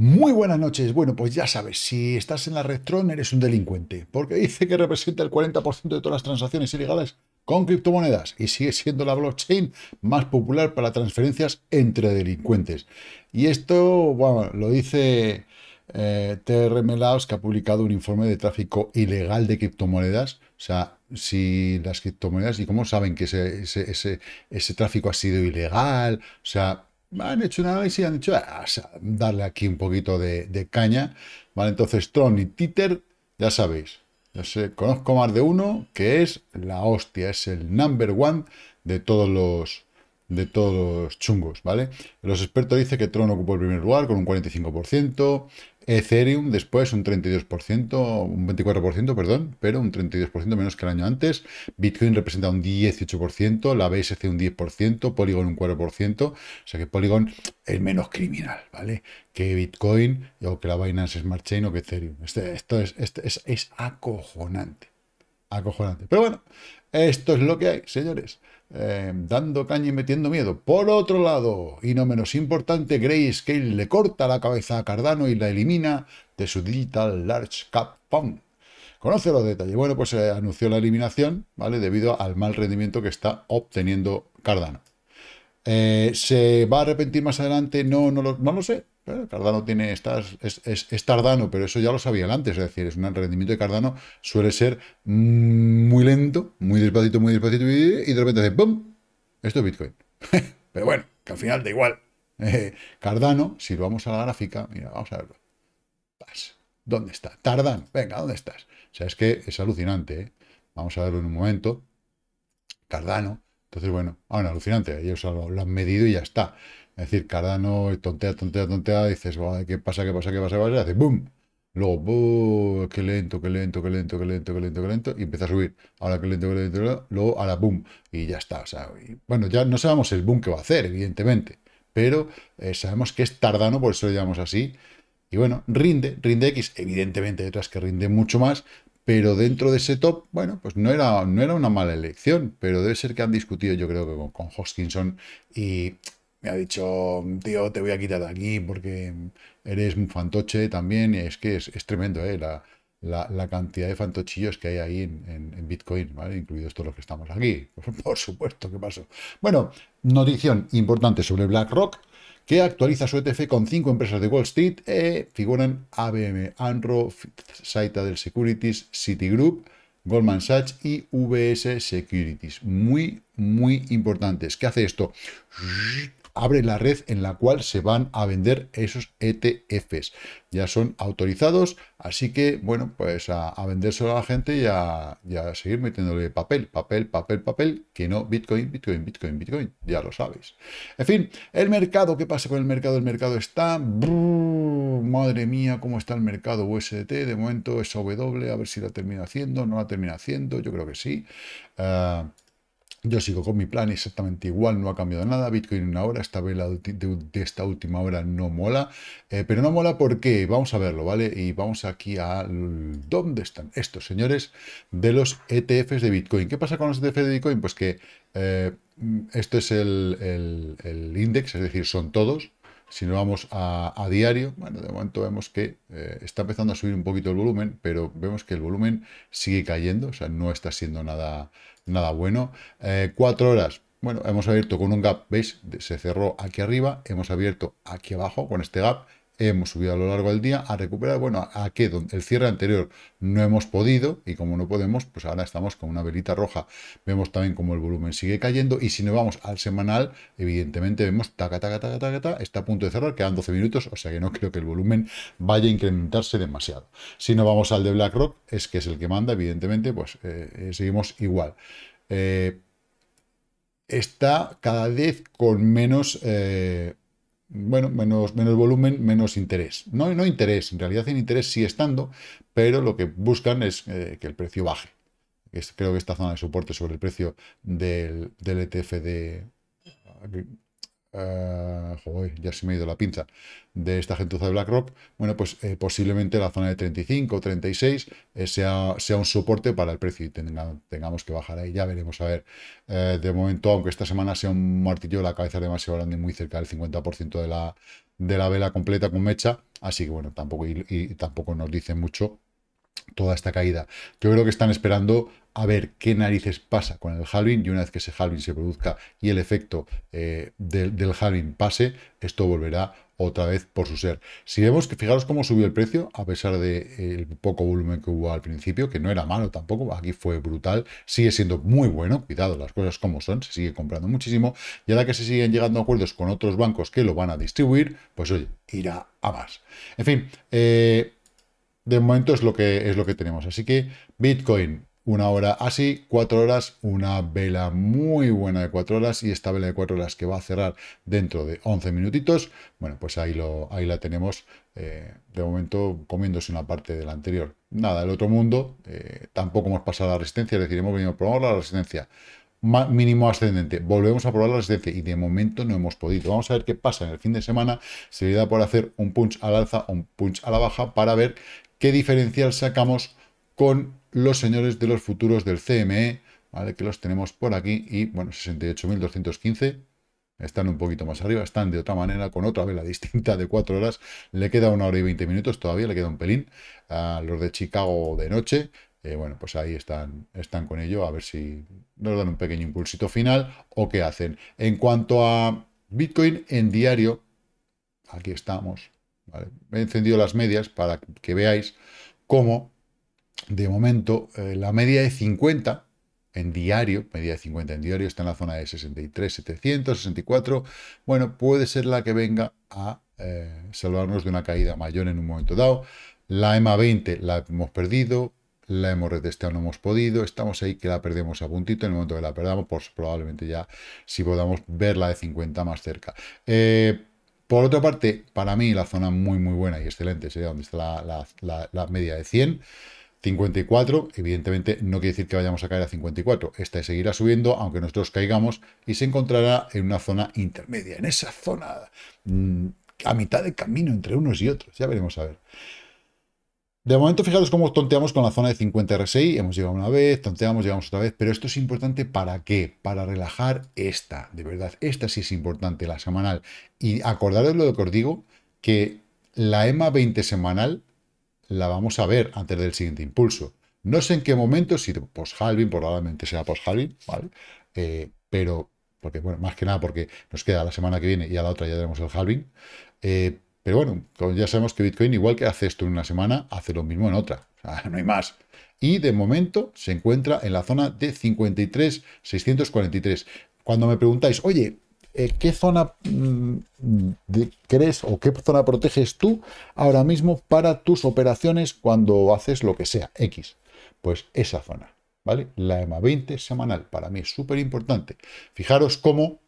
Muy buenas noches. Bueno, pues ya sabes, si estás en la red Tron eres un delincuente, porque dice que representa el 40% de todas las transacciones ilegales con criptomonedas y sigue siendo la blockchain más popular para transferencias entre delincuentes. Y esto, bueno, lo dice eh, TRM Labs, que ha publicado un informe de tráfico ilegal de criptomonedas. O sea, si las criptomonedas y cómo saben que ese, ese tráfico ha sido ilegal, o sea, han hecho un análisis y han dicho, ah, a darle aquí un poquito de, caña. Vale, entonces Tron y Titer, ya sabéis, sé, conozco más de uno que es la hostia, es el number one de todos los, de todos chungos, ¿vale? Los expertos dicen que Tron ocupó el primer lugar con un 45%, Ethereum después un 32%, un 24%, perdón, pero un 32% menos que el año antes, Bitcoin representa un 18%, la BSC un 10%, Polygon un 4%, o sea que Polygon es menos criminal, ¿vale? Que Bitcoin o que la Binance Smart Chain o que Ethereum. Este, esto es, este es, es acojonante, acojonante. Pero bueno, esto es lo que hay, señores. Eh, dando caña y metiendo miedo. Por otro lado, y no menos importante, Grayscale le corta la cabeza a Cardano y la elimina de su Digital Large Cap Pong. Conoce los detalles. Bueno, pues se eh, anunció la eliminación, ¿vale? Debido al mal rendimiento que está obteniendo Cardano. Eh, ¿Se va a arrepentir más adelante? No, no lo, no lo sé. Cardano tiene estas, es, Tardano, pero eso ya lo sabía antes, es decir, es un rendimiento de Cardano, suele ser mm, muy lento, muy despacito, muy despacito, y de repente dice ¡pum! Esto es Bitcoin. pero bueno, que al final da igual. Eh, Cardano, si lo vamos a la gráfica, mira, vamos a verlo. ¿Dónde está? Tardano, venga, ¿dónde estás? O sea, es que es alucinante, ¿eh? Vamos a verlo en un momento. Cardano, entonces, bueno, ahora alucinante, ellos lo, han medido y ya está. Es decir, Cardano tontea, tontea, tontea, dices, ¿qué pasa, qué pasa, qué pasa, qué pasa? hace ¡boom! Luego, ¡boom! ¡Qué lento, qué lento, qué lento, qué lento, qué lento, qué lento! Y empieza a subir. Ahora, qué lento, qué lento, qué lento. Luego, ahora, ¡boom! Y ya está. bueno, ya no sabemos el boom que va a hacer, evidentemente. Pero eh, sabemos que es tardano, por eso lo llamamos así. Y bueno, rinde, rinde X, evidentemente detrás que rinde mucho más, pero dentro de ese top, bueno, pues no era, no era una mala elección, pero debe ser que han discutido yo creo que con, Hoskinson y me ha dicho, tío, te voy a quitar de aquí porque eres un fantoche también, y es que es, tremendo ¿eh? la, cantidad de fantochillos que hay ahí en, Bitcoin, incluidos todos los que estamos aquí, por, supuesto, ¿qué pasó? Bueno, notición importante sobre BlackRock, que actualiza su ETF con cinco empresas de Wall Street. Eh, figuran ABM Anro, del Securities, Citigroup, Goldman Sachs y VS Securities. Muy, muy importantes. ¿Qué hace esto? abre la red en la cual se van a vender esos ETFs. Ya son autorizados, así que, bueno, pues a, a vendérselo a la gente y a, seguir metiéndole papel, papel, papel, papel, que no Bitcoin, Bitcoin, Bitcoin, Bitcoin, ya lo sabéis. En fin, el mercado, ¿qué pasa con el mercado? El mercado está... madre mía, ¿cómo está el mercado USDT? De momento es W, a ver si la termina haciendo, no la termina haciendo, yo creo que sí. Ah, yo sigo con mi plan exactamente igual, no ha cambiado nada. Bitcoin en una hora, esta vela de, esta última hora no mola. Eh, pero no mola porque, vamos a verlo, ¿vale? Y vamos aquí a dónde están estos señores de los ETFs de Bitcoin. ¿Qué pasa con los ETFs de Bitcoin? Pues que eh, esto es el, el, index, es decir, son todos, si nos vamos a, diario, bueno, de momento vemos que eh, está empezando a subir un poquito el volumen, pero vemos que el volumen sigue cayendo, o sea, no está siendo nada, nada bueno. Eh, cuatro horas, bueno, hemos abierto con un gap, ¿veis? Se cerró aquí arriba, hemos abierto aquí abajo con este gap hemos subido a lo largo del día a recuperar, bueno, a que el cierre anterior no hemos podido y como no podemos, pues ahora estamos con una velita roja. Vemos también como el volumen sigue cayendo y si nos vamos al semanal, evidentemente vemos taca, taca, taca, taca, está a punto de cerrar, quedan 12 minutos, o sea que no creo que el volumen vaya a incrementarse demasiado. Si nos vamos al de BlackRock, es que es el que manda, evidentemente, pues eh, eh, seguimos igual. Eh, está cada vez con menos bueno, menos, menos volumen, menos interés. No, no interés, en realidad hay interés sí estando, pero lo que buscan es eh, que el precio baje. creo que esta zona de soporte sobre el precio del, del ETF de eh, ya se me ha ido la pinza de esta gentuza de BlackRock, bueno, pues eh, posiblemente la zona de 35 o 36 sea, sea, un soporte para el precio y tengamos que bajar ahí, ya veremos, a ver, eh, de momento, aunque esta semana sea un martillo, la cabeza es demasiado grande, muy cerca del 50% de la, de la vela completa con mecha, así que bueno, tampoco, y tampoco nos dice mucho toda esta caída. Yo creo que están esperando a ver qué narices pasa con el halving y una vez que ese halving se produzca y el efecto eh, del, del, pase, esto volverá otra vez por su ser. Si vemos que, fijaros cómo subió el precio, a pesar de, eh, el poco volumen que hubo al principio, que no era malo tampoco, aquí fue brutal, sigue siendo muy bueno, cuidado, las cosas como son, se sigue comprando muchísimo, y ahora que se siguen llegando a acuerdos con otros bancos que lo van a distribuir, pues oye, irá a más. En fin, eh, de momento es lo que, es lo que tenemos. Así que Bitcoin, una hora así, cuatro horas, una vela muy buena de cuatro horas y esta vela de cuatro horas que va a cerrar dentro de 11 minutitos, bueno, pues ahí, lo, ahí la tenemos eh, de momento comiéndose una parte de la anterior. Nada, el otro mundo, eh, tampoco hemos pasado la resistencia, es decir, hemos venido a probar la resistencia. mínimo ascendente, volvemos a probar la resistencia y de momento no hemos podido. Vamos a ver qué pasa en el fin de semana, se por hacer un punch al alza un punch a la baja para ver qué diferencial sacamos con los señores de los futuros del CME, ¿vale? que los tenemos por aquí, y bueno, 68.215, están un poquito más arriba, están de otra manera, con otra vela distinta de cuatro horas, le queda una hora y 20 minutos todavía, le queda un pelín, a los de Chicago de noche, eh, bueno, pues ahí están, están con ello, a ver si nos dan un pequeño impulsito final o qué hacen. En cuanto a Bitcoin en diario, aquí estamos, He encendido las medias para que veáis cómo, de momento, eh, la media de 50 en diario, media de 50 en diario, está en la zona de 63, 700, 64. Bueno, puede ser la que venga a eh, salvarnos de una caída mayor en un momento dado. La EMA 20 la hemos perdido, la hemos retestado no hemos podido, estamos ahí que la perdemos a puntito, en el momento que la perdamos, pues probablemente ya si podamos ver la de 50 más cerca. Eh, por otra parte, para mí la zona muy, muy buena y excelente sería donde está la, media de 100. 54, evidentemente no quiere decir que vayamos a caer a 54. Esta seguirá subiendo, aunque nosotros caigamos, y se encontrará en una zona intermedia, en esa zona mm, a mitad de camino entre unos y otros. Ya veremos a ver. De momento, fijaros cómo tonteamos con la zona de 50 RSI. Hemos llegado una vez, tonteamos, llegamos otra vez. Pero esto es importante para qué? Para relajar esta, de verdad. Esta sí es importante, la semanal. Y acordaros lo que os digo, que la EMA 20 semanal la vamos a ver antes del siguiente impulso. No sé en qué momento, si post-halving, probablemente sea post-halving, ¿vale? Eh, pero, porque, bueno, más que nada porque nos queda la semana que viene y a la otra ya tenemos el halving. Eh, pero bueno, ya sabemos que Bitcoin, igual que hace esto en una semana, hace lo mismo en otra. no hay más. Y de momento se encuentra en la zona de 53,643. Cuando me preguntáis, oye, eh, ¿qué zona mm, crees o qué zona proteges tú ahora mismo para tus operaciones cuando haces lo que sea, X? Pues esa zona, ¿vale? La EMA 20 semanal, para mí es súper importante. Fijaros cómo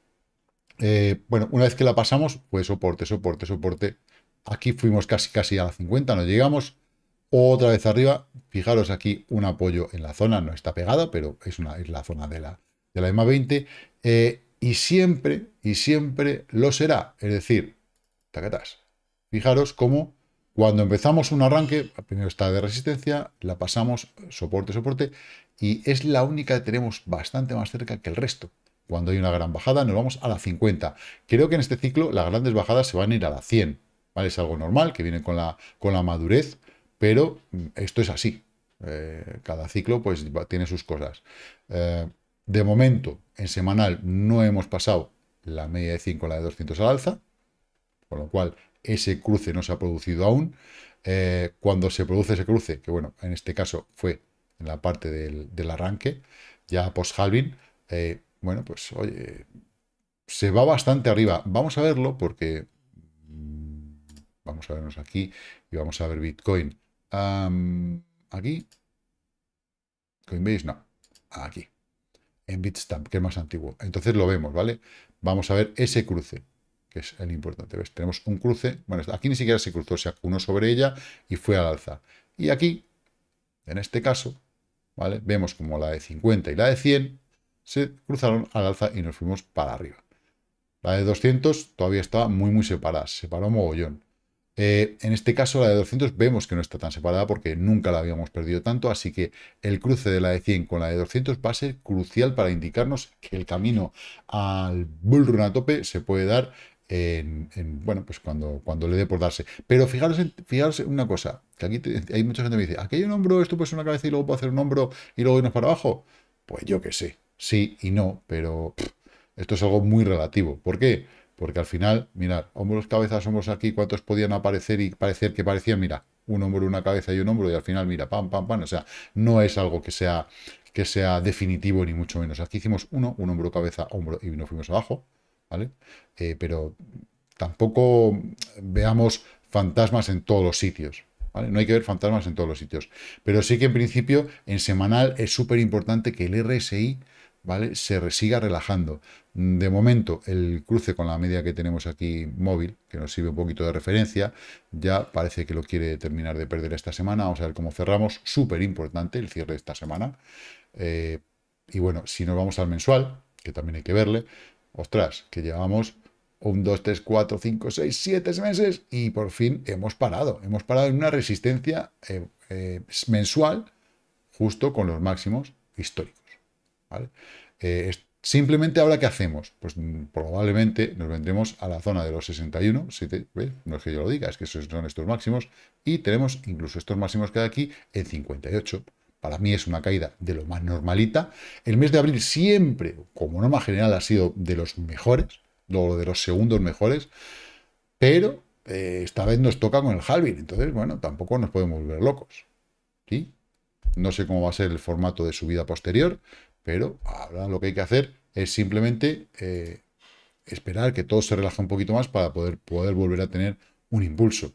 eh, bueno, una vez que la pasamos, pues soporte, soporte, soporte. Aquí fuimos casi, casi a la 50, no llegamos. Otra vez arriba, fijaros aquí un apoyo en la zona, no está pegada, pero es, una, es la zona de la, de la EMA 20. Eh, y siempre, y siempre lo será. Es decir, tacatas. Fijaros cómo cuando empezamos un arranque, primero está de resistencia, la pasamos soporte, soporte, y es la única que tenemos bastante más cerca que el resto. Cuando hay una gran bajada nos vamos a la 50. Creo que en este ciclo las grandes bajadas se van a ir a la 100. Es algo normal, que viene con la, con la madurez, pero mm, esto es así. Eh, cada ciclo pues tiene sus cosas. Eh, de momento, en semanal no hemos pasado la media de 5, la de 200 al alza, con lo cual ese cruce no se ha producido aún. Eh, cuando se produce ese cruce, que bueno, en este caso fue en la parte del, arranque, ya post-halving, bueno, pues oye, se va bastante arriba. Vamos a verlo porque mm, vamos a vernos aquí y vamos a ver Bitcoin. aquí. Coinbase, no. Aquí. En Bitstamp, que es más antiguo. Entonces lo vemos, ¿vale? Vamos a ver ese cruce, que es el importante. ¿Ves? Tenemos un cruce. Bueno, aquí ni siquiera se cruzó, se acunó sobre ella y fue al alza. Y aquí, en este caso, ¿vale? Vemos como la de 50 y la de 100 se cruzaron al alza y nos fuimos para arriba. La de 200 todavía estaba muy, muy separada, se separó mogollón. Eh, en este caso, la de 200 vemos que no está tan separada porque nunca la habíamos perdido tanto, así que el cruce de la de 100 con la de 200 va a ser crucial para indicarnos que el camino al bull a tope se puede dar en, bueno, pues cuando, cuando le dé por darse. Pero fijaros en, una cosa, que aquí hay mucha gente que me dice, aquí hay un hombro, esto puede ser una cabeza y luego puedo hacer un hombro y luego irnos para abajo. Pues yo qué sé sí y no, pero esto es algo muy relativo. ¿Por qué? Porque al final, mirad, hombros, cabezas, hombros aquí, ¿cuántos podían aparecer y parecer que parecían? Mira, un hombro, una cabeza y un hombro, y al final, mira, pam, pam, pam. O sea, no es algo que sea, que sea definitivo, ni mucho menos. Aquí hicimos uno, un hombro, cabeza, hombro, y nos fuimos abajo, ¿vale? Eh, pero tampoco veamos fantasmas en todos los sitios. ¿Vale? No hay que ver fantasmas en todos los sitios. Pero sí que en principio, en semanal, es súper importante que el RSI ¿vale? Se siga relajando. Mm, de momento, el cruce con la media que tenemos aquí móvil, que nos sirve un poquito de referencia, ya parece que lo quiere terminar de perder esta semana. Vamos a ver cómo cerramos. Súper importante el cierre de esta semana. Eh, y bueno, si nos vamos al mensual, que también hay que verle, ostras, que llevamos un, dos tres cuatro cinco seis siete meses y por fin hemos parado. Hemos parado en una resistencia eh, eh, mensual justo con los máximos históricos. ¿vale? Eh, simplemente ahora, ¿qué hacemos? Pues mm, probablemente nos vendremos a la zona de los 61, no es que yo lo diga, es que esos son estos máximos, y tenemos incluso estos máximos que hay aquí en 58, para mí es una caída de lo más normalita. El mes de abril siempre, como norma general, ha sido de los mejores, luego de los segundos mejores, pero eh, esta vez nos toca con el halving, entonces, bueno, tampoco nos podemos volver locos. ¿sí? No sé cómo va a ser el formato de subida posterior, pero ahora lo que hay que hacer es simplemente eh, esperar que todo se relaje un poquito más para poder, poder volver a tener un impulso.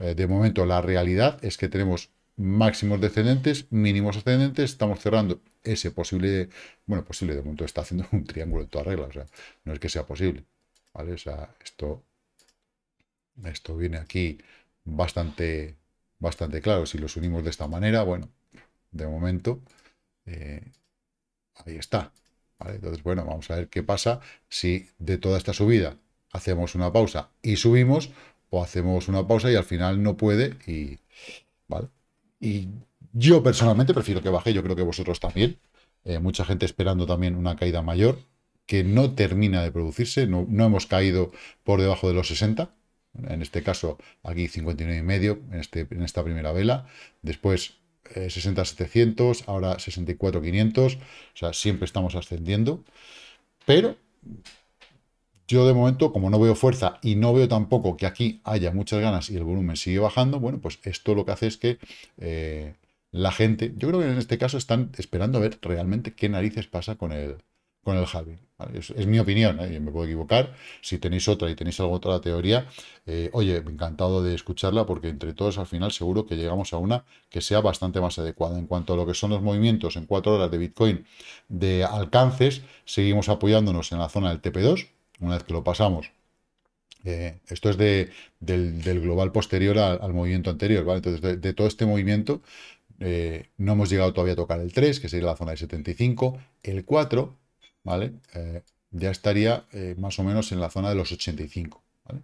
Eh, de momento, la realidad es que tenemos máximos descendentes, mínimos ascendentes, estamos cerrando ese posible, bueno, posible, de momento está haciendo un triángulo en toda regla, o sea, no es que sea posible, ¿vale? O sea, esto, esto viene aquí bastante, bastante claro, si los unimos de esta manera, bueno, de momento, eh, Ahí está. Entonces, bueno, vamos a ver qué pasa si de toda esta subida hacemos una pausa y subimos o hacemos una pausa y al final no puede y... ¿Vale? Y yo personalmente prefiero que baje, yo creo que vosotros también. Eh, mucha gente esperando también una caída mayor que no termina de producirse, no, hemos caído por debajo de los 60, en este caso aquí 59 y medio en, este, en esta primera vela, después 60-700, eh, ahora 64-500, o sea, siempre estamos ascendiendo, pero yo de momento, como no veo fuerza y no veo tampoco que aquí haya muchas ganas y el volumen sigue bajando, bueno, pues esto lo que hace es que eh, la gente, yo creo que en este caso están esperando a ver realmente qué narices pasa con el, con el Javi. Es, mi opinión, ¿eh? me puedo equivocar. Si tenéis otra y tenéis alguna otra teoría, eh, oye, encantado de escucharla porque entre todos al final seguro que llegamos a una que sea bastante más adecuada. En cuanto a lo que son los movimientos en cuatro horas de Bitcoin de alcances, seguimos apoyándonos en la zona del TP2. Una vez que lo pasamos, eh, esto es de, del, global posterior al, movimiento anterior, Entonces, de, todo este movimiento, eh, no hemos llegado todavía a tocar el 3, que sería la zona de 75, el 4, ¿vale? Eh, ya estaría eh, más o menos en la zona de los 85, O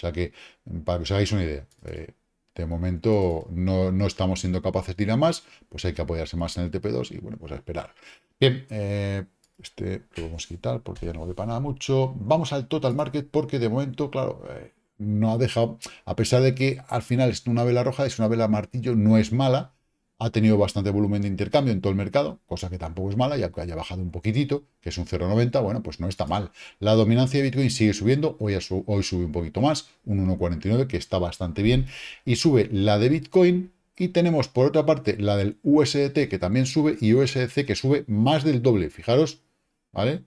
sea que, mm, para que os hagáis una idea, eh, de momento no, estamos siendo capaces de ir a más, pues hay que apoyarse más en el TP2 y bueno, pues a esperar. Bien, este lo vamos a quitar porque ya no vale para nada mucho. Vamos al total market porque de momento, claro, no ha dejado, a pesar de que al final es una vela roja, es una vela martillo, no es mala, ha tenido bastante volumen de intercambio en todo el mercado, cosa que tampoco es mala, ya que haya bajado un poquitito, que es un 0,90, bueno, pues no está mal. La dominancia de Bitcoin sigue subiendo, hoy, sube un poquito más, un 1,49, que está bastante bien, y sube la de Bitcoin, y tenemos por otra parte la del USDT, que también sube, y USDC, que sube más del doble, fijaros, ¿vale?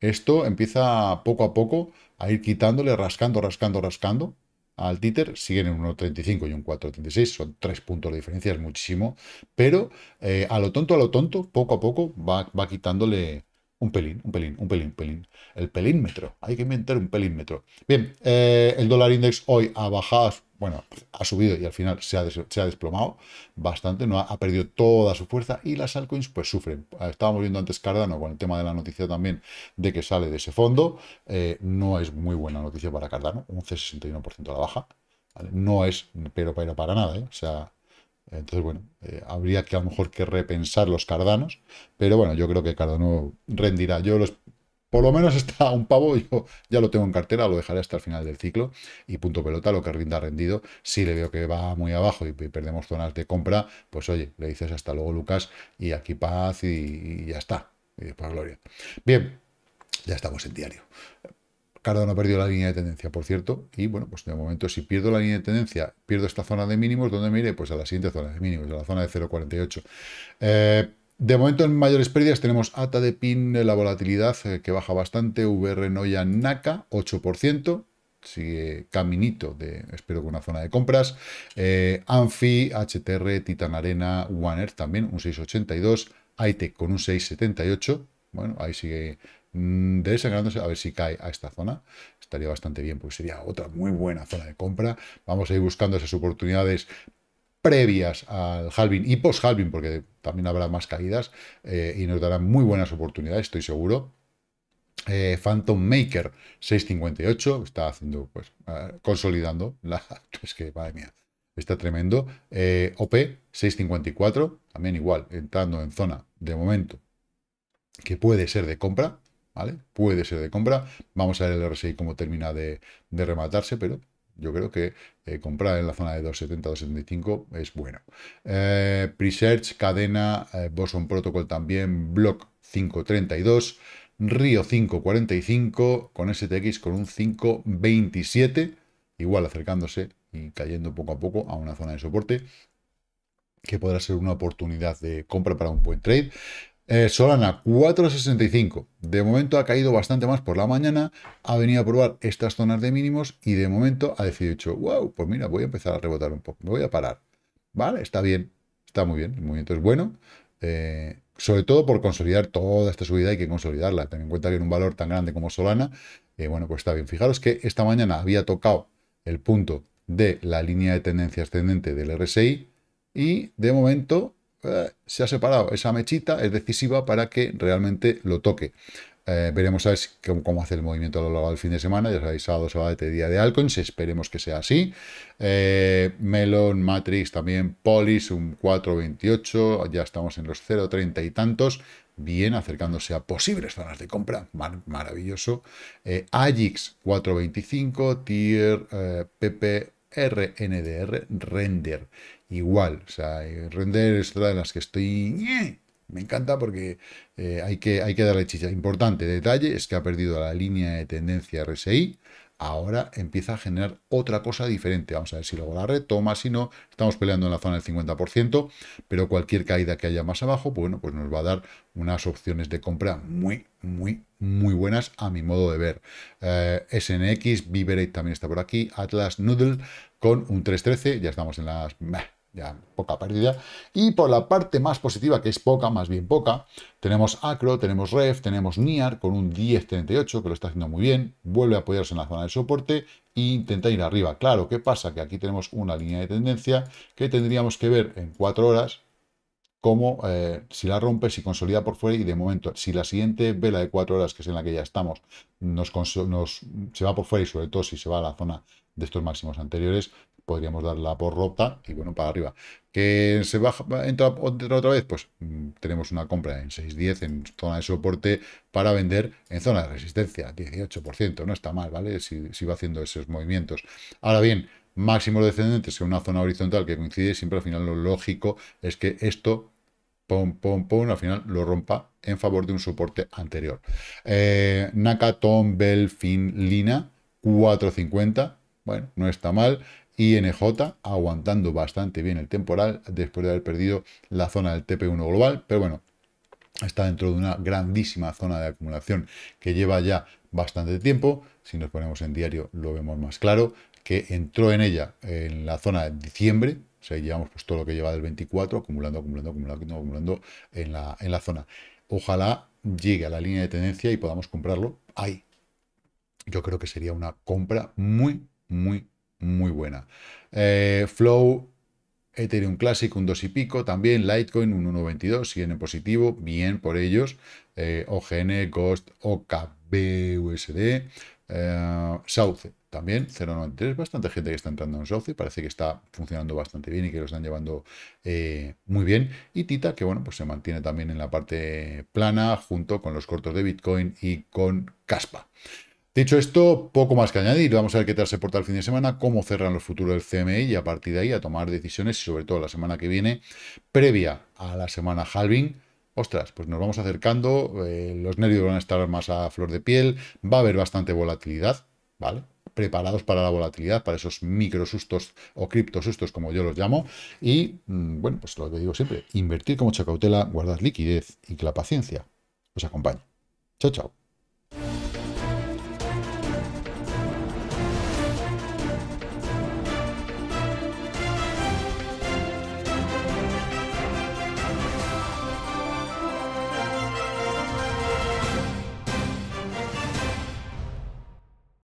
Esto empieza poco a poco a ir quitándole, rascando, rascando, rascando, al Títer, siguen en 1.35 y un 4.36, son tres puntos de diferencia, es muchísimo, pero eh, a lo tonto, a lo tonto, poco a poco va, va quitándole un pelín, un pelín, un pelín, un pelín. El pelínmetro, Hay que inventar un pelínmetro. Bien, eh, el dólar index hoy ha bajado, bueno, ha subido y al final se ha, se ha desplomado bastante, no ha, perdido toda su fuerza y las altcoins pues sufren. Ah, estábamos viendo antes Cardano con el tema de la noticia también de que sale de ese fondo. Eh, no es muy buena noticia para Cardano, un C61% a la baja. No es pero, para nada, ¿eh? o sea, entonces, bueno, eh, habría que a lo mejor que repensar los cardanos, pero bueno, yo creo que Cardano rendirá. Yo los por lo menos está un pavo, yo ya lo tengo en cartera, lo dejaré hasta el final del ciclo y punto pelota, lo que rinda rendido. Si le veo que va muy abajo y perdemos zonas de compra, pues oye, le dices hasta luego Lucas y aquí paz y, ya está. Y después gloria. Bien, ya estamos en diario. Cardano ha perdido la línea de tendencia, por cierto, y bueno, pues de momento si pierdo la línea de tendencia, pierdo esta zona de mínimos, ¿dónde me iré? Pues a la siguiente zona de mínimos, a la zona de 0,48. De momento en mayores pérdidas tenemos ATA de PIN, la volatilidad eh, que baja bastante, VR Noya NACA 8%, sigue caminito de, espero que una zona de compras, eh, Anfi, HTR, Titan Arena, One también un 6,82, AITEC con un 6,78, bueno, ahí sigue mm, desangrándose, a ver si cae a esta zona, estaría bastante bien, porque sería otra muy buena zona de compra, vamos a ir buscando esas oportunidades previas al halving y post-halving, porque también habrá más caídas eh, y nos darán muy buenas oportunidades, estoy seguro. Eh, Phantom Maker 658 está haciendo, pues, eh, consolidando. La, es que, madre mía, está tremendo. OP 654, también igual, entrando en zona de momento que puede ser de compra, ¿vale? Puede ser de compra. Vamos a ver el RSI cómo termina de rematarse, pero yo creo que eh, comprar en la zona de 270, 275 es bueno. Eh, Presearch, cadena, eh, Boson Protocol también, Block 532, Río 545, con STX con un 527, igual acercándose y cayendo poco a poco a una zona de soporte que podrá ser una oportunidad de compra para un buen trade. Eh, Solana 4.65. De momento ha caído bastante más por la mañana. Ha venido a probar estas zonas de mínimos y de momento ha decidido, wow, pues mira, voy a empezar a rebotar un poco. Me voy a parar. Vale, está bien. Está muy bien. El movimiento es bueno. Eh, sobre todo por consolidar toda esta subida hay que consolidarla. Ten en cuenta que en un valor tan grande como Solana, eh, bueno, pues está bien. Fijaros que esta mañana había tocado el punto de la línea de tendencia ascendente del RSI y de momento eh, se ha separado. Esa mechita es decisiva para que realmente lo toque. Eh, veremos cómo, hace el movimiento a lo largo del fin de semana. Ya sabéis, sábado, sábado, día de Alcoins. Esperemos que sea así. Eh, Melon, Matrix, también Polis, un 4.28. Ya estamos en los 0.30 y tantos. Bien, acercándose a posibles zonas de compra. maravilloso. Eh, 4.25. Tier, PP, RNDR render. Igual, o sea, render es otra de las que estoy... Me encanta porque eh, hay, que, hay que darle chicha. Importante detalle es que ha perdido la línea de tendencia RSI ahora empieza a generar otra cosa diferente. Vamos a ver si luego la retoma, si no, estamos peleando en la zona del 50%, pero cualquier caída que haya más abajo, pues bueno, pues nos va a dar unas opciones de compra muy, muy, muy buenas a mi modo de ver. Eh, SNX, Viverate también está por aquí, Atlas Noodle con un 3.13, ya estamos en las ya poca pérdida. Y por la parte más positiva, que es poca, más bien poca, tenemos Acro, tenemos Ref, tenemos NIAR con un 10.38, que lo está haciendo muy bien, vuelve a apoyarse en la zona de soporte e intenta ir arriba. Claro, ¿qué pasa? Que aquí tenemos una línea de tendencia que tendríamos que ver en cuatro horas cómo, eh, si la rompe, si consolida por fuera y de momento, si la siguiente vela de cuatro horas, que es en la que ya estamos, nos, nos, se va por fuera y sobre todo si se va a la zona de estos máximos anteriores, podríamos darla por rota y bueno, para arriba. ¿Que se baja, entra, otra vez? Pues mm, tenemos una compra en 6.10 en zona de soporte para vender en zona de resistencia, 18%, no está mal, ¿vale? Si, va haciendo esos movimientos. Ahora bien, máximos descendentes en una zona horizontal que coincide, siempre al final lo lógico es que esto, pom pom pum, al final lo rompa en favor de un soporte anterior. Eh, Nakaton, Belfin, Lina, 450, bueno, no está mal nj aguantando bastante bien el temporal después de haber perdido la zona del TP1 global, pero bueno, está dentro de una grandísima zona de acumulación que lleva ya bastante tiempo, si nos ponemos en diario lo vemos más claro, que entró en ella en la zona de diciembre, o sea, llevamos pues todo lo que lleva del 24, acumulando, acumulando, acumulando, acumulando en la, en la zona. Ojalá llegue a la línea de tendencia y podamos comprarlo ahí. Yo creo que sería una compra muy, muy muy buena. Eh, Flow, Ethereum Classic, un dos y pico, también Litecoin, un 1,22, siguen en positivo, bien por ellos. Eh, OGN, Ghost, OKB, USD, eh, Sauce, también 0,93, bastante gente que está entrando en y parece que está funcionando bastante bien y que lo están llevando eh, muy bien. Y Tita, que bueno, pues se mantiene también en la parte plana, junto con los cortos de Bitcoin y con Caspa. Dicho esto, poco más que añadir. Vamos a ver qué tal se porta el fin de semana, cómo cerran los futuros del CMI y a partir de ahí a tomar decisiones y sobre todo la semana que viene, previa a la semana halving. Ostras, pues nos vamos acercando, eh, los nervios van a estar más a flor de piel, va a haber bastante volatilidad, ¿vale? preparados para la volatilidad, para esos micro sustos o sustos, como yo los llamo. Y, mm, bueno, pues lo que digo siempre, invertir con mucha cautela, guardar liquidez y que la paciencia os acompañe. Chao, chao.